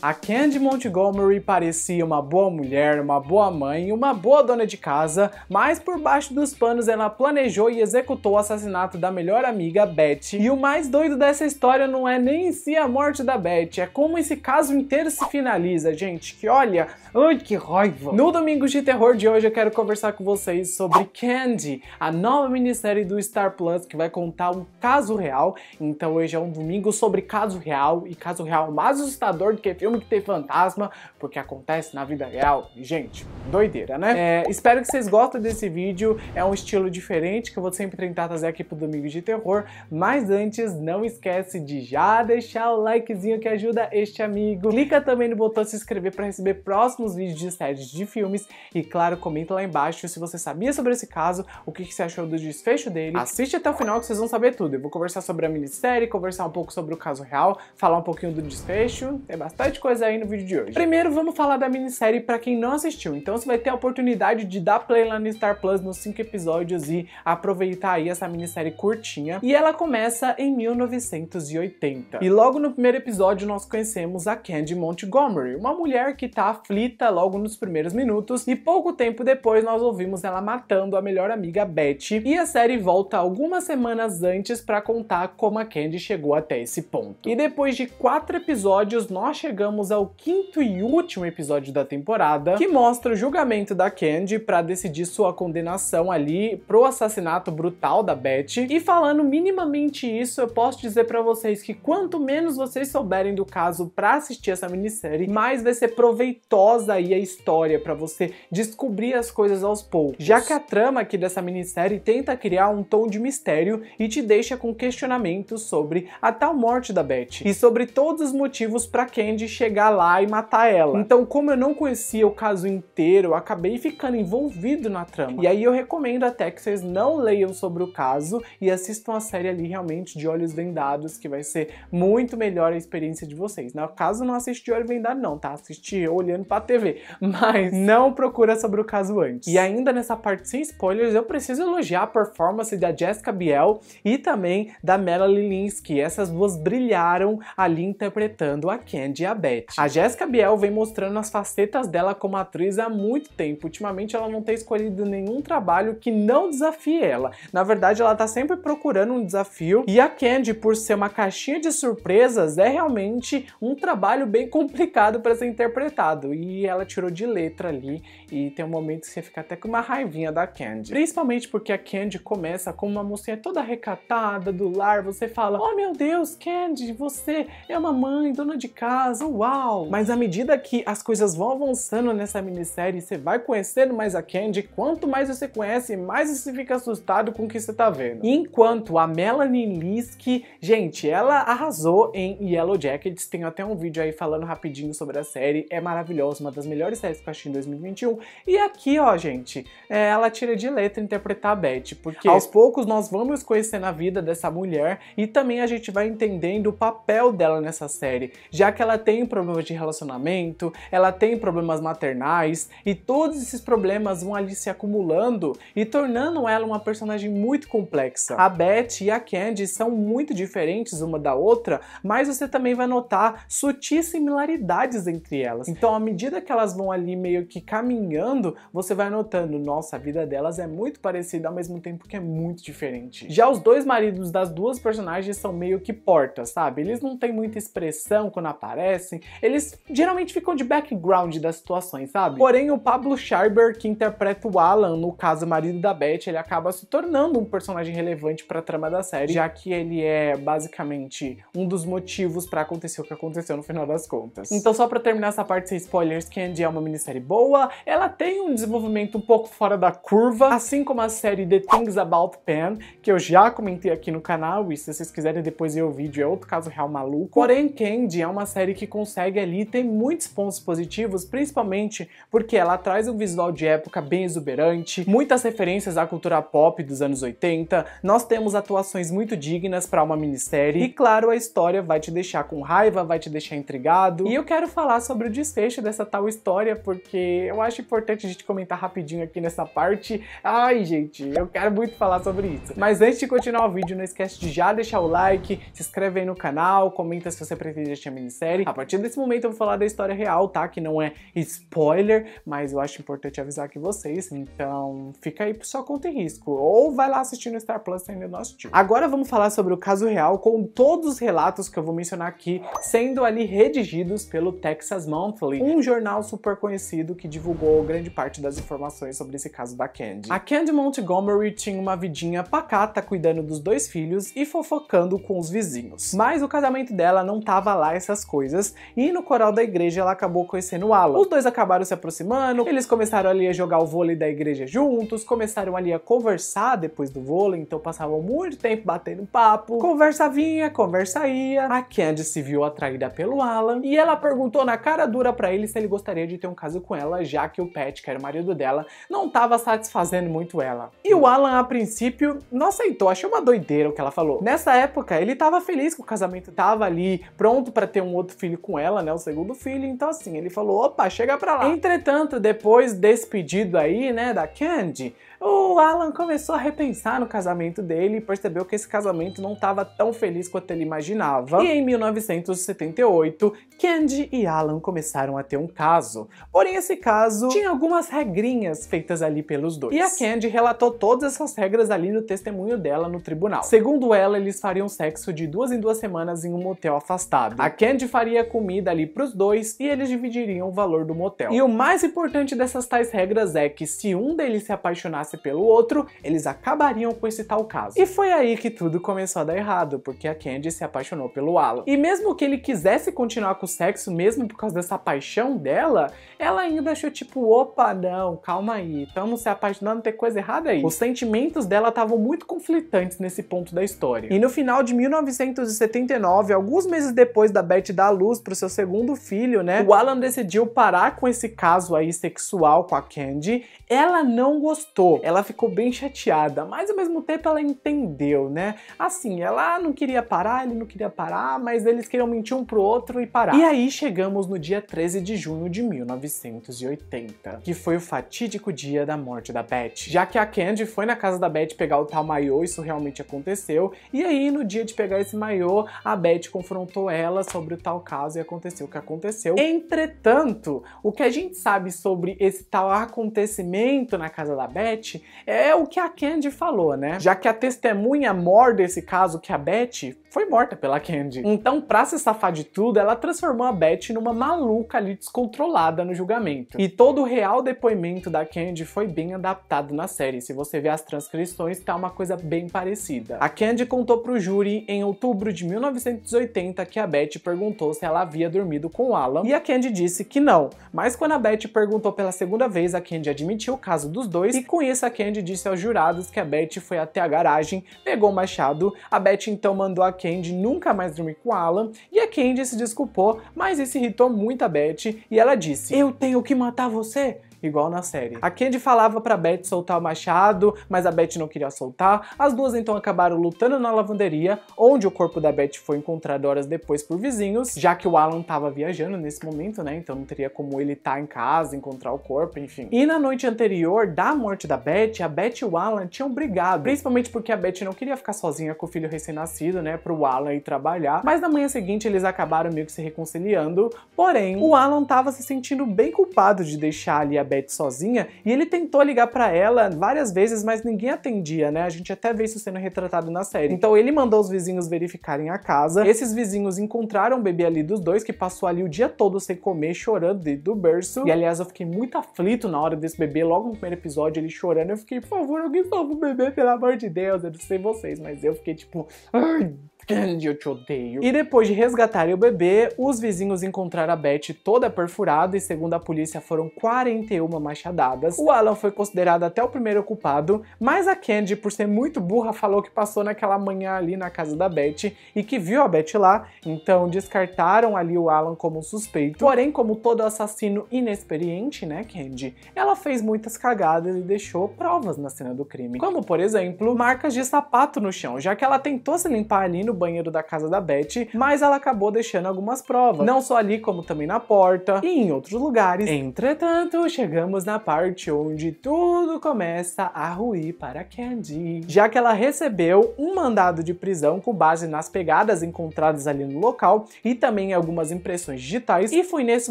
A Candy Montgomery parecia uma boa mulher, uma boa mãe, uma boa dona de casa, mas por baixo dos panos ela planejou e executou o assassinato da melhor amiga Betty. E o mais doido dessa história não é nem em si a morte da Betty, é como esse caso inteiro se finaliza, gente, que olha, ai que raiva. No Domingo de Terror de hoje eu quero conversar com vocês sobre Candy, a nova minissérie do Star Plus que vai contar um caso real. Então hoje é um domingo sobre caso real e caso real mais assustador do que filme filme que tem fantasma, porque acontece na vida real. Gente, doideira, né? É, espero que vocês gostem desse vídeo. É um estilo diferente que eu vou sempre tentar trazer aqui pro Domingo de Terror. Mas antes, não esquece de já deixar o likezinho que ajuda este amigo. Clica também no botão se inscrever para receber próximos vídeos de séries de filmes. E claro, comenta lá embaixo se você sabia sobre esse caso, o que, que você achou do desfecho dele. Assiste até o final que vocês vão saber tudo. Eu vou conversar sobre a minissérie, conversar um pouco sobre o caso real, falar um pouquinho do desfecho. É bastante bastante coisa aí no vídeo de hoje. Primeiro, vamos falar da minissérie para quem não assistiu. Então você vai ter a oportunidade de dar play lá no Star Plus nos cinco episódios e aproveitar aí essa minissérie curtinha. E ela começa em 1980. E logo no primeiro episódio nós conhecemos a Candy Montgomery, uma mulher que tá aflita logo nos primeiros minutos e pouco tempo depois nós ouvimos ela matando a melhor amiga Betty. E a série volta algumas semanas antes para contar como a Candy chegou até esse ponto. E depois de quatro episódios nós chegamos chegamos ao quinto e último episódio da temporada, que mostra o julgamento da Candy para decidir sua condenação ali pro assassinato brutal da Beth. E falando minimamente isso, eu posso dizer para vocês que quanto menos vocês souberem do caso para assistir essa minissérie, mais vai ser proveitosa aí a história para você descobrir as coisas aos poucos. Já que a trama aqui dessa minissérie tenta criar um tom de mistério e te deixa com questionamentos sobre a tal morte da Beth e sobre todos os motivos para Candy chegar lá e matar ela. Então, como eu não conhecia o caso inteiro, eu acabei ficando envolvido na trama. E aí eu recomendo até que vocês não leiam sobre o caso e assistam a série ali realmente de olhos vendados, que vai ser muito melhor a experiência de vocês. No caso, não assisti de olho vendado não, tá? Assisti olhando pra TV, mas não procura sobre o caso antes. E ainda nessa parte sem spoilers, eu preciso elogiar a performance da Jessica Biel e também da Melanie Linsky. Essas duas brilharam ali interpretando a Candy e a Beth. Beth. A Jéssica Biel vem mostrando as facetas dela como atriz há muito tempo. Ultimamente ela não tem escolhido nenhum trabalho que não desafie ela. Na verdade, ela tá sempre procurando um desafio. E a Candy, por ser uma caixinha de surpresas, é realmente um trabalho bem complicado para ser interpretado. E ela tirou de letra ali. E tem um momento que você fica até com uma raivinha da Candy. Principalmente porque a Candy começa como uma mocinha toda recatada do lar. Você fala: Oh meu Deus, Candy, você é uma mãe, dona de casa, um uau! Mas à medida que as coisas vão avançando nessa minissérie, você vai conhecendo mais a Candy, quanto mais você conhece, mais você fica assustado com o que você tá vendo. Enquanto a Melanie Liske, gente, ela arrasou em Yellow Jackets, tem até um vídeo aí falando rapidinho sobre a série, é maravilhosa, uma das melhores séries que eu achei em 2021. E aqui, ó, gente, é, ela tira de letra interpretar a Beth, porque aos poucos nós vamos conhecendo a vida dessa mulher e também a gente vai entendendo o papel dela nessa série, já que ela tem problemas de relacionamento, ela tem problemas maternais, e todos esses problemas vão ali se acumulando e tornando ela uma personagem muito complexa. A Beth e a Candy são muito diferentes uma da outra, mas você também vai notar sutis similaridades entre elas. Então, à medida que elas vão ali meio que caminhando, você vai notando, nossa, a vida delas é muito parecida ao mesmo tempo que é muito diferente. Já os dois maridos das duas personagens são meio que portas, sabe? Eles não têm muita expressão quando aparecem, aparecem, assim. eles geralmente ficam de background das situações, sabe? Porém, o Pablo Schreiber, que interpreta o Alan, no caso marido da Beth, ele acaba se tornando um personagem relevante para trama da série, já que ele é basicamente um dos motivos para acontecer o que aconteceu no final das contas. Então, só para terminar essa parte sem spoilers, Candy é uma minissérie boa, ela tem um desenvolvimento um pouco fora da curva, assim como a série The Things About Pan, que eu já comentei aqui no canal, e se vocês quiserem depois ver o vídeo, é outro caso real maluco. Porém, Candy é uma série que consegue ali ter muitos pontos positivos, principalmente porque ela traz um visual de época bem exuberante, muitas referências à cultura pop dos anos 80, nós temos atuações muito dignas para uma minissérie e claro, a história vai te deixar com raiva, vai te deixar intrigado. E eu quero falar sobre o desfecho dessa tal história porque eu acho importante a gente comentar rapidinho aqui nessa parte. Ai, gente, eu quero muito falar sobre isso. Mas antes de continuar o vídeo, não esquece de já deixar o like, se inscreve aí no canal, comenta se você pretende assistir a minissérie. A partir partir desse momento eu vou falar da história real, tá? Que não é spoiler, mas eu acho importante avisar aqui vocês. Então fica aí sua conta e risco. Ou vai lá assistir no Star Plus se ainda não assistiu. Agora vamos falar sobre o caso real com todos os relatos que eu vou mencionar aqui, sendo ali redigidos pelo Texas Monthly, um jornal super conhecido que divulgou grande parte das informações sobre esse caso da Candy. A Candy Montgomery tinha uma vidinha pacata cuidando dos dois filhos e fofocando com os vizinhos. Mas o casamento dela não tava lá essas coisas e no coral da igreja ela acabou conhecendo o Alan. Os dois acabaram se aproximando, eles começaram ali a jogar o vôlei da igreja juntos, começaram ali a conversar depois do vôlei, então passavam muito tempo batendo papo, conversa vinha, conversa ia. A Candy se viu atraída pelo Alan e ela perguntou na cara dura para ele se ele gostaria de ter um caso com ela, já que o Pat, que era o marido dela, não estava satisfazendo muito ela. E o Alan, a princípio, não aceitou, achei uma doideira o que ela falou. Nessa época, ele estava feliz que o casamento estava ali, pronto para ter um outro filho com ela, né, o segundo filho, então assim, ele falou, opa, chega pra lá. Entretanto, depois desse pedido aí, né, da Candy, o Alan começou a repensar no casamento dele e percebeu que esse casamento não estava tão feliz quanto ele imaginava. E em 1978, Candy e Alan começaram a ter um caso. Porém, esse caso tinha algumas regrinhas feitas ali pelos dois. E a Candy relatou todas essas regras ali no testemunho dela no tribunal. Segundo ela, eles fariam sexo de duas em duas semanas em um motel afastado. A Candy faria comida ali pros dois e eles dividiriam o valor do motel. E o mais importante dessas tais regras é que se um deles se apaixonasse pelo outro, eles acabariam com esse tal caso. E foi aí que tudo começou a dar errado, porque a Candy se apaixonou pelo Alan. E mesmo que ele quisesse continuar com o sexo, mesmo por causa dessa paixão dela, ela ainda achou tipo, opa, não, calma aí, estamos se apaixonando, tem coisa errada aí. Os sentimentos dela estavam muito conflitantes nesse ponto da história. E no final de 1979, alguns meses depois da Beth dar a luz pro seu segundo filho, né, o Alan decidiu parar com esse caso aí sexual com a Candy. Ela não gostou, ela ficou bem chateada, mas ao mesmo tempo ela entendeu, né? Assim, ela não queria parar, ele não queria parar, mas eles queriam mentir um pro outro e parar. E aí chegamos no dia 13 de junho de 1980, que foi o fatídico dia da morte da Beth. Já que a Candy foi na casa da Beth pegar o tal maiô, isso realmente aconteceu, e aí no dia de pegar esse maiô, a Beth confrontou ela sobre o tal caso e aconteceu o que aconteceu. Entretanto, o que a gente sabe sobre esse tal acontecimento na casa da Beth é o que a Candy falou, né? Já que a testemunha mor desse caso, que é a Beth, foi morta pela Candy. Então, pra se safar de tudo, ela transformou a Beth numa maluca ali descontrolada no julgamento. E todo o real depoimento da Candy foi bem adaptado na série. Se você ver as transcrições, tá uma coisa bem parecida. A Candy contou pro júri em outubro de 1980 que a Beth perguntou se ela havia dormido com o Alan e a Candy disse que não. Mas quando a Beth perguntou pela segunda vez, a Candy admitiu o caso dos dois e com isso Clarissa Candy disse aos jurados que a Betty foi até a garagem, pegou o machado, a Betty então mandou a Candy nunca mais dormir com Alan, e a Candy se desculpou, mas isso irritou muito a Betty, e ela disse, eu tenho que matar você? igual na série. A Candy falava pra Beth soltar o machado, mas a Beth não queria soltar. As duas então acabaram lutando na lavanderia, onde o corpo da Beth foi encontrado horas depois por vizinhos, já que o Alan tava viajando nesse momento, né? Então não teria como ele estar tá em casa, encontrar o corpo, enfim. E na noite anterior da morte da Beth, a Beth e o Alan tinham brigado, principalmente porque a Beth não queria ficar sozinha com o filho recém-nascido, né? Pro Alan ir trabalhar. Mas na manhã seguinte eles acabaram meio que se reconciliando. Porém, o Alan tava se sentindo bem culpado de deixar ali a diabetes sozinha e ele tentou ligar para ela várias vezes, mas ninguém atendia, né? A gente até vê isso sendo retratado na série. Então ele mandou os vizinhos verificarem a casa. Esses vizinhos encontraram o bebê ali dos dois, que passou ali o dia todo sem comer, chorando do berço. E aliás, eu fiquei muito aflito na hora desse bebê, logo no primeiro episódio, ele chorando. Eu fiquei, por favor, alguém salva o bebê, pelo amor de Deus. Eu não sei vocês, mas eu fiquei tipo. Ai, grande, eu te odeio. E depois de resgatarem o bebê, os vizinhos encontraram a Beth toda perfurada e segundo a polícia foram 41 machadadas. O Alan foi considerado até o primeiro culpado, mas a Candy, por ser muito burra, falou que passou naquela manhã ali na casa da Beth e que viu a Beth lá, então descartaram ali o Alan como suspeito. Porém, como todo assassino inexperiente, né, Candy, ela fez muitas cagadas e deixou provas na cena do crime. Como, por exemplo, marcas de sapato no chão, já que ela tentou se limpar ali no banheiro da casa da Beth, mas ela acabou deixando algumas provas, não só ali como também na porta e em outros lugares. Entretanto, chegamos na parte onde tudo começa a ruir para Candy, já que ela recebeu um mandado de prisão com base nas pegadas encontradas ali no local e também algumas impressões digitais, e foi nesse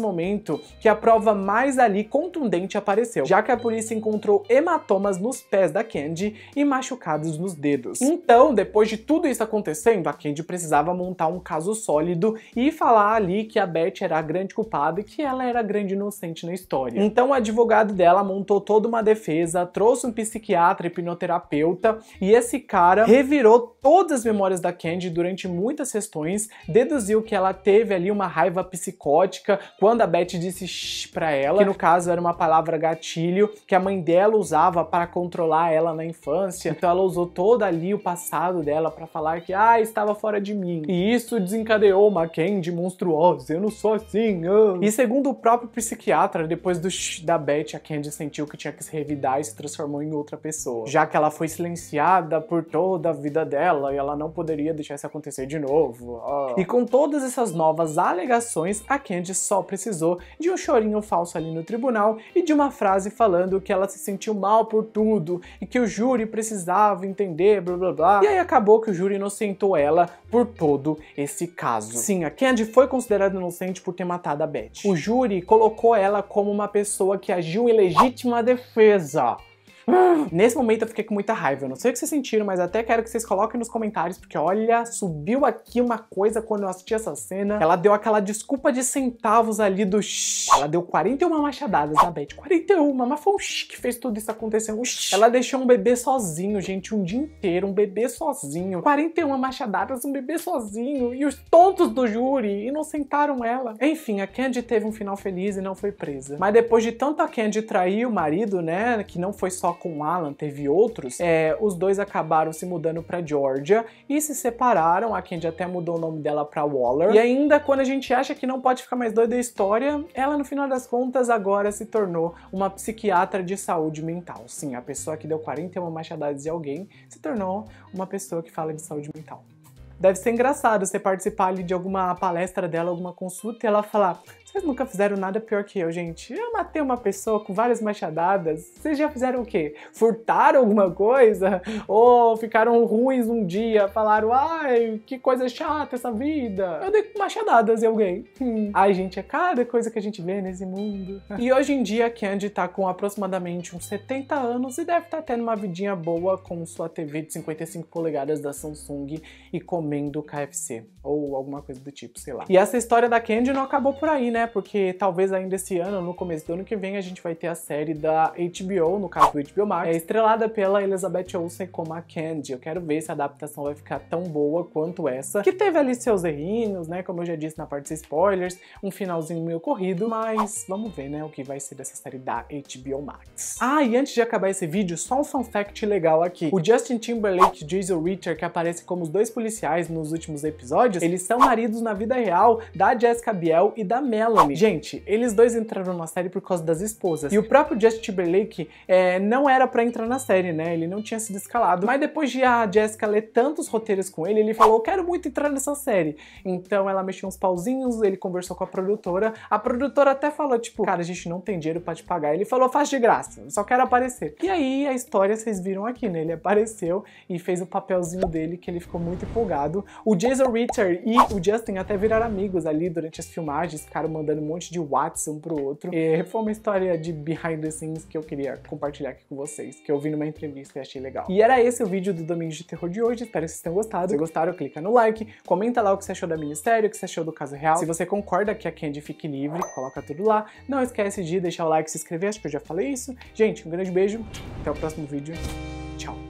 momento que a prova mais ali contundente apareceu, já que a polícia encontrou hematomas nos pés da Candy e machucados nos dedos. Então, depois de tudo isso acontecendo, a Candy precisava montar um caso sólido e falar ali que a Beth era a grande culpada e que ela era a grande inocente na história. Então o advogado dela montou toda uma defesa, trouxe um psiquiatra e hipnoterapeuta e esse cara revirou todas as memórias da Candy durante muitas sessões, deduziu que ela teve ali uma raiva psicótica quando a Beth disse shh pra ela, que no caso era uma palavra gatilho que a mãe dela usava para controlar ela na infância. Então ela usou todo ali o passado dela para falar que ah, estava fora de mim. E isso desencadeou uma Candy monstruosa. Eu não sou assim. E segundo o próprio psiquiatra, depois do shh da Beth, a Candy sentiu que tinha que se revidar e se transformou em outra pessoa. Já que ela foi silenciada por toda a vida dela e ela não poderia deixar isso acontecer de novo. Ah. E com todas essas novas alegações, a Candy só precisou de um chorinho falso ali no tribunal e de uma frase falando que ela se sentiu mal por tudo e que o júri precisava entender, blá blá blá. E aí acabou que o júri inocentou ela dela por todo esse caso. Sim, a Candy foi considerada inocente por ter matado a Beth. O júri colocou ela como uma pessoa que agiu em legítima defesa. Nesse momento eu fiquei com muita raiva, eu não sei o que vocês sentiram, mas até quero que vocês coloquem nos comentários, porque olha, subiu aqui uma coisa quando eu assisti essa cena, ela deu aquela desculpa de centavos ali do shhh. Ela deu 41 machadadas, a Beth, 41, mas foi um shh que fez tudo isso acontecer, um shhh. Ela deixou um bebê sozinho, gente, um dia inteiro, um bebê sozinho, 41 machadadas, um bebê sozinho, e os tontos do júri inocentaram ela. Enfim, a Candy teve um final feliz e não foi presa. Mas depois de tanto a Candy trair o marido, né, que não foi só com Alan, teve outros, é, os dois acabaram se mudando para Georgia e se separaram. A Candy até mudou o nome dela para Waller. E ainda quando a gente acha que não pode ficar mais doida a história, ela no final das contas agora se tornou uma psiquiatra de saúde mental. Sim, a pessoa que deu 41 machadadas de alguém se tornou uma pessoa que fala de saúde mental. Deve ser engraçado você participar ali de alguma palestra dela, alguma consulta, e ela falar: vocês nunca fizeram nada pior que eu, gente. Eu matei uma pessoa com várias machadadas. Vocês já fizeram o quê? Furtaram alguma coisa? Ou ficaram ruins um dia? Falaram, ai, que coisa chata essa vida. Eu dei machadadas em alguém. Hum. Ai, gente, é cada coisa que a gente vê nesse mundo. e hoje em dia, a Candy tá com aproximadamente uns 70 anos e deve estar tá tendo uma vidinha boa com sua TV de 55 polegadas da Samsung e comendo também do KFC, ou alguma coisa do tipo, sei lá. E essa história da Candy não acabou por aí, né? Porque talvez ainda esse ano, no começo do ano que vem, a gente vai ter a série da HBO, no caso do HBO Max, é estrelada pela Elizabeth Olsen como a Candy. Eu quero ver se a adaptação vai ficar tão boa quanto essa, que teve ali seus errinhos, né? Como eu já disse na parte de spoilers, um finalzinho meio corrido, mas vamos ver, né, o que vai ser dessa série da HBO Max. Ah, e antes de acabar esse vídeo, só um fun fact legal aqui. O Justin Timberlake e Jason Ritter, que aparecem como os dois policiais mais nos últimos episódios, eles são maridos na vida real da Jessica Biel e da Melanie. Gente, eles dois entraram na série por causa das esposas. E o próprio Justin Timberlake é, não era para entrar na série, né? Ele não tinha sido escalado. Mas depois de a Jessica ler tantos roteiros com ele, ele falou: quero muito entrar nessa série. Então ela mexeu uns pauzinhos, ele conversou com a produtora. A produtora até falou: tipo, cara, a gente não tem dinheiro para te pagar. Ele falou: faz de graça, só quero aparecer. E aí a história vocês viram aqui, né? Ele apareceu e fez o papelzinho dele que ele ficou muito empolgado. O Jason Ritter e o Justin até viraram amigos ali durante as filmagens, ficaram mandando um monte de WhatsApp um pro outro. E foi uma história de behind the scenes que eu queria compartilhar aqui com vocês, que eu vi numa entrevista e achei legal. E era esse o vídeo do Domingo de Terror de hoje, espero que vocês tenham gostado. Se gostaram, clica no like, comenta lá o que você achou da minissérie, o que você achou do caso real. Se você concorda que a Candy fique livre, coloca tudo lá. Não esquece de deixar o like, se inscrever, acho que eu já falei isso. Gente, um grande beijo, até o próximo vídeo. Tchau!